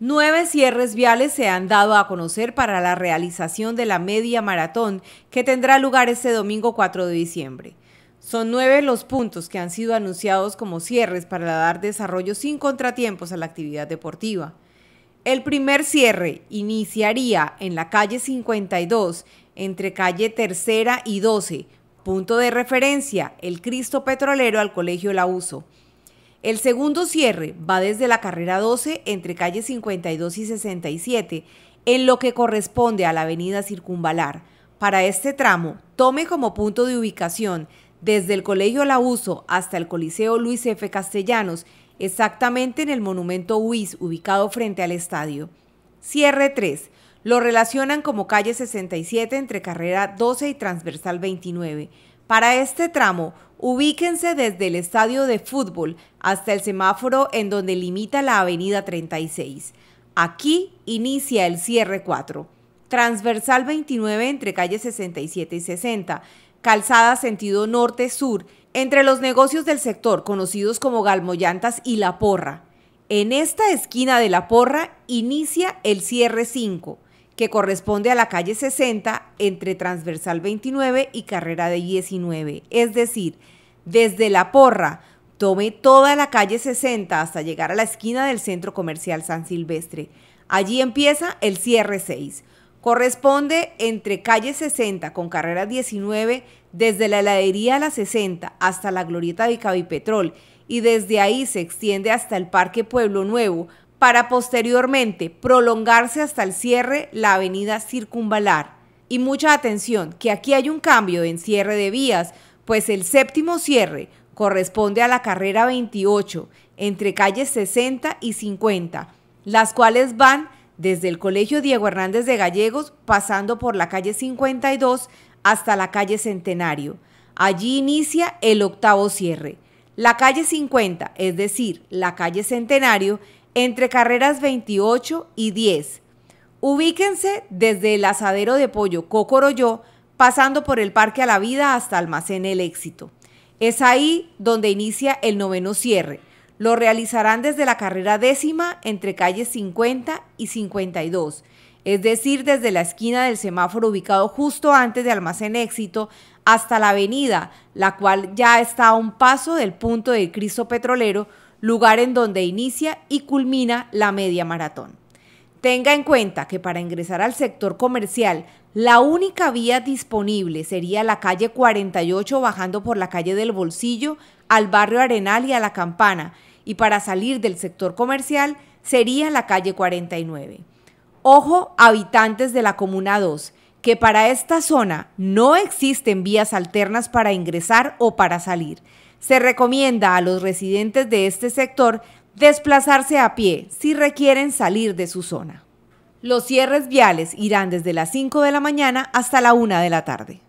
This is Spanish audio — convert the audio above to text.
Nueve cierres viales se han dado a conocer para la realización de la media maratón que tendrá lugar este domingo 4 de diciembre. Son nueve los puntos que han sido anunciados como cierres para dar desarrollo sin contratiempos a la actividad deportiva. El primer cierre iniciaría en la calle 52, entre calle Tercera y 12, punto de referencia, el Cristo Petrolero al Colegio Lauso. El segundo cierre va desde la carrera 12 entre calles 52 y 67, en lo que corresponde a la avenida Circunvalar. Para este tramo, tome como punto de ubicación desde el Colegio Lauso hasta el Coliseo Luis F. Castellanos, exactamente en el Monumento UIS, ubicado frente al estadio. Cierre 3. Lo relacionan como calle 67 entre carrera 12 y transversal 29. Para este tramo, ubíquense desde el estadio de fútbol hasta el semáforo en donde limita la avenida 36. Aquí inicia el cierre 4. Transversal 29 entre calles 67 y 60. Calzada sentido norte-sur entre los negocios del sector conocidos como Galmoyantas y La Porra. En esta esquina de La Porra inicia el cierre 5 que corresponde a la calle 60 entre Transversal 29 y Carrera de 19. Es decir, desde La Porra, tome toda la calle 60 hasta llegar a la esquina del Centro Comercial San Silvestre. Allí empieza el cierre 6. Corresponde entre calle 60 con carrera 19, desde la heladería a la 60 hasta la glorieta de Cabipetrol y desde ahí se extiende hasta el Parque Pueblo Nuevo para posteriormente prolongarse hasta el cierre la avenida Circunvalar. Y mucha atención, que aquí hay un cambio en cierre de vías, pues el séptimo cierre corresponde a la carrera 28, entre calles 60 y 50, las cuales van desde el Colegio Diego Hernández de Gallegos, pasando por la calle 52 hasta la calle Centenario. Allí inicia el octavo cierre. La calle 50, es decir, la calle Centenario, entre carreras 28 y 10. Ubíquense desde el asadero de pollo Cocoroyó, pasando por el Parque a la Vida hasta Almacén El Éxito. Es ahí donde inicia el noveno cierre. Lo realizarán desde la carrera décima entre calles 50 y 52, es decir, desde la esquina del semáforo ubicado justo antes de Almacén Éxito hasta la avenida, la cual ya está a un paso del punto de Cristo Petrolero, lugar en donde inicia y culmina la media maratón. Tenga en cuenta que para ingresar al sector comercial, la única vía disponible sería la calle 48 bajando por la calle del Bolsillo al barrio Arenal y a la Campana, y para salir del sector comercial sería la calle 49. Ojo, habitantes de la Comuna 2, que para esta zona no existen vías alternas para ingresar o para salir. Se recomienda a los residentes de este sector desplazarse a pie si requieren salir de su zona. Los cierres viales irán desde las 5 de la mañana hasta la 1 de la tarde.